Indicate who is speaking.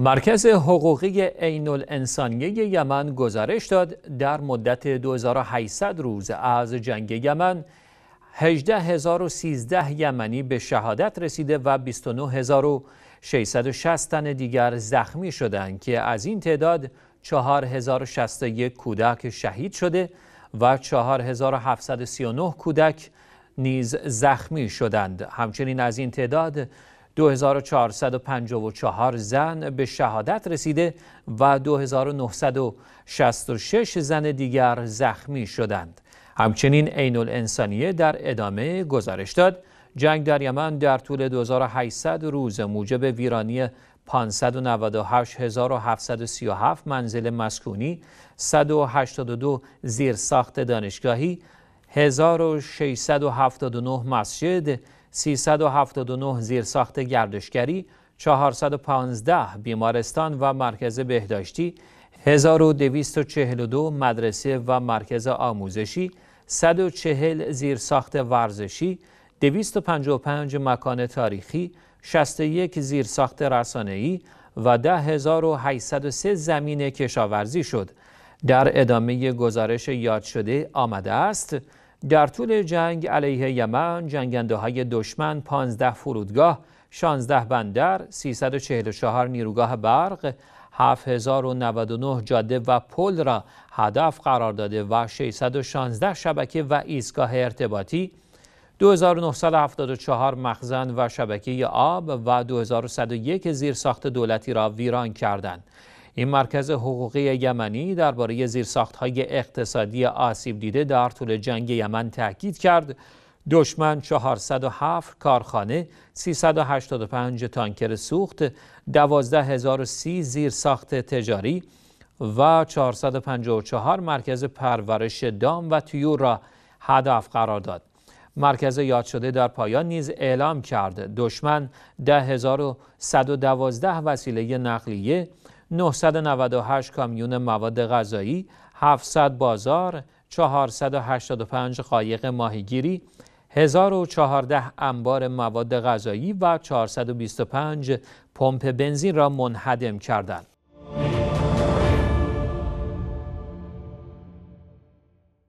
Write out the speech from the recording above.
Speaker 1: مرکز حقوقی عین الانسانیه یمن گزارش داد در مدت 2800 روز از جنگ یمن 18013 یمنی به شهادت رسیده و 29660 تن دیگر زخمی شدند که از این تعداد 4061 کودک شهید شده و 4739 کودک نیز زخمی شدند همچنین از این تعداد 2454 زن به شهادت رسیده و 2966 زن دیگر زخمی شدند. همچنین عین الانسانیه در ادامه گزارش داد جنگ در یمن در طول 2800 روز موجب ویرانی 598737 منزل مسکونی 182 زیرساخت دانشگاهی 1679 مسجد 379 زیرساخت گردشگری 415 بیمارستان و مرکز بهداشتی 1242 مدرسه و مرکز آموزشی 140 زیرساخت ورزشی 255 مکان تاریخی 61 زیرساخت رسانه‌ای و 10803 زمین کشاورزی شد در ادامه گزارش یاد شده آمده است در طول جنگ علیه یمن جنگنده های دشمن 15 فرودگاه 16 بندر 344 نیروگاه برق 7099 جاده و پل را هدف قرار داده و 616 شبکه و ایستگاه ارتباطی 2974 مخزن و شبکه آب و 2101 زیرساخت دولتی را ویران کردند. این مرکز حقوقی یمنی درباره زیرساخت‌های اقتصادی آسیب دیده در طول جنگ یمن تاکید کرد دشمن 407 کارخانه 385 تانکر سوخت 12030 زیرساخت تجاری و 454 مرکز پرورش دام و طیور را هدف قرار داد مرکز یاد شده در پایان نیز اعلام کرد دشمن 10112 وسیله نقلیه 998 کامیون مواد غذایی، 700 بازار، 485 قایق ماهیگیری، 1014 انبار مواد غذایی و 425 پمپ بنزین را منهدم کردند.